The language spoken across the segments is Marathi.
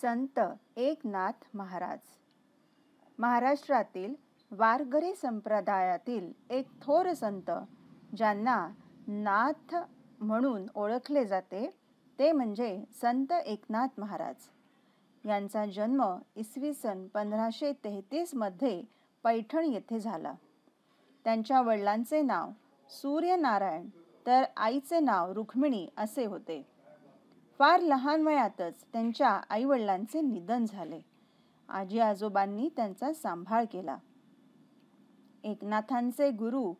संत एकनाथ महाराज महाराष्ट्रातील वारकरी संप्रदायातील एक थोर संत ज्यांना नाथ म्हणून ओळखले जाते ते म्हणजे संत एकनाथ महाराज यांचा जन्म इसवी सन पंधराशे तेहतीसमध्ये पैठण येथे झाला त्यांच्या वडिलांचे नाव सूर्यनारायण तर आईचे नाव रुक्मिणी असे होते फार लहान वयातच त्यांच्या आईवडिलांचे निधन झाले आजी आजोबांनी त्यांचा सांभाळ केला एकनाथांचे गुरु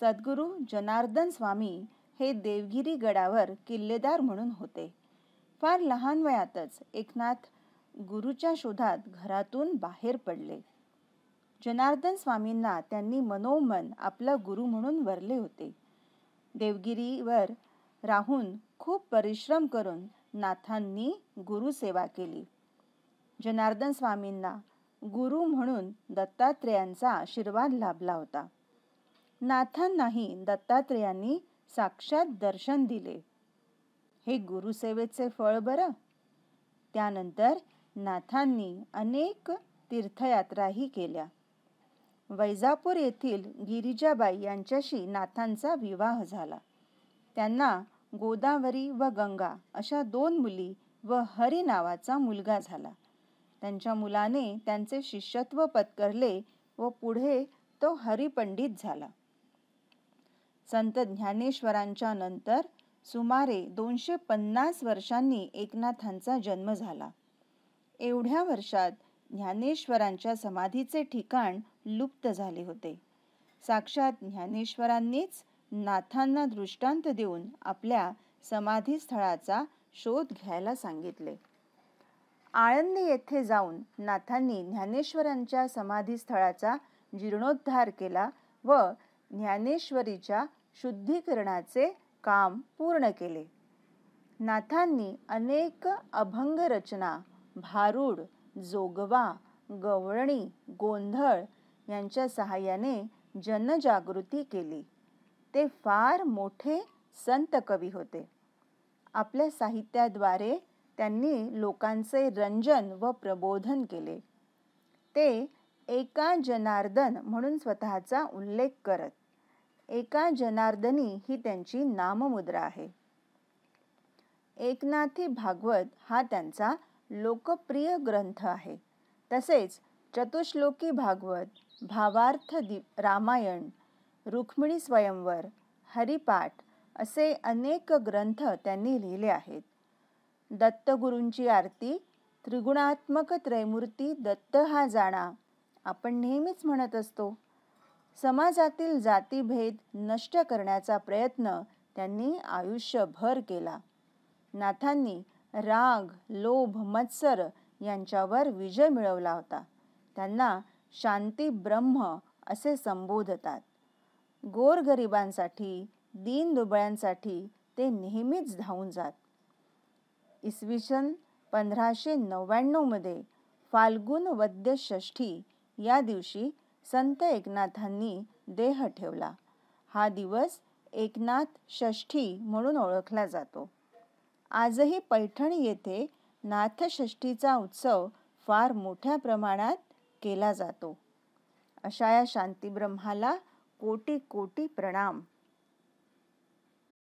सद्गुरु जनार्दन स्वामी हे देवगिरी गडावर किल्लेदार म्हणून होते फार लहान वयातच एकनाथ गुरुच्या शोधात घरातून बाहेर पडले जनार्दन स्वामींना त्यांनी मनोमन आपला गुरु म्हणून वरले होते देवगिरीवर राहून खूप परिश्रम करून नाथांनी गुरुसेवा केली जनार्दन स्वामींना गुरु म्हणून दत्तात्रेयांचा आशीर्वाद लाभला होता नाथांनाही दत्तात्रेयांनी साक्षात दर्शन दिले हे गुरुसेवेचे फळ बरं त्यानंतर नाथांनी अनेक तीर्थयात्राही केल्या वैजापूर येथील गिरिजाबाई यांच्याशी नाथांचा विवाह झाला त्यांना गोदावरी व गंगा अशा दोन मुली व हरी नावाचा मुलगा झाला त्यांच्या मुलाने त्यांचे शिष्यत्व पत्करले व पुढे तो हरिपंडित झाला संत ज्ञानेश्वरांच्या नंतर सुमारे दोनशे पन्नास वर्षांनी एकनाथांचा जन्म झाला एवढ्या वर्षात ज्ञानेश्वरांच्या समाधीचे ठिकाण लुप्त झाले होते साक्षात ज्ञानेश्वरांनीच नाथांना दृष्टांत देऊन आपल्या समाधीस्थळाचा शोध घ्यायला सांगितले आळंदी येथे जाऊन नाथांनी ज्ञानेश्वरांच्या समाधीस्थळाचा जीर्णोद्धार केला व ज्ञानेश्वरीच्या शुद्धीकरणाचे काम पूर्ण केले नाथांनी अनेक अभंग रचना भारूड जोगवा गवळणी गोंधळ यांच्या सहाय्याने जनजागृती केली ते फार मोठे संत कवी होते आपल्या साहित्याद्वारे त्यांनी लोकांचे रंजन व प्रबोधन केले ते एका जनार्दन म्हणून स्वतःचा उल्लेख करत एका जनार्दनी ही त्यांची नाममुद्रा आहे एकनाथी भागवत हा त्यांचा लोकप्रिय ग्रंथ आहे तसेच चतुश्लोकी भागवत भावार्थ दि रामायण रुक्मिणी स्वयंवर हरिपाठ असे अनेक ग्रंथ त्यांनी लिहिले आहेत दत्तगुरूंची आरती त्रिगुणात्मक त्रैमूर्ती दत्त हा जाणा आपण नेहमीच म्हणत असतो समाजातील जातीभेद नष्ट करण्याचा प्रयत्न त्यांनी आयुष्यभर केला नाथांनी राग लोभ मत्सर यांच्यावर विजय मिळवला होता त्यांना शांती ब्रह्म असे संबोधतात गोरगरिबांसाठी दीनदुबळ्यांसाठी ते नेहमीच धावून जात इसवी सन पंधराशे नव्याण्णवमध्ये फाल्गुन वद्य षष्ठी या दिवशी संत एकनाथांनी देह ठेवला हा दिवस एकनाथ षष्ठी म्हणून ओळखला जातो आजही पैठण येथे नाथषष्ठीचा उत्सव फार मोठ्या प्रमाणात केला जातो अशा या शांतीब्रह्माला कोटी कोटी प्रणाम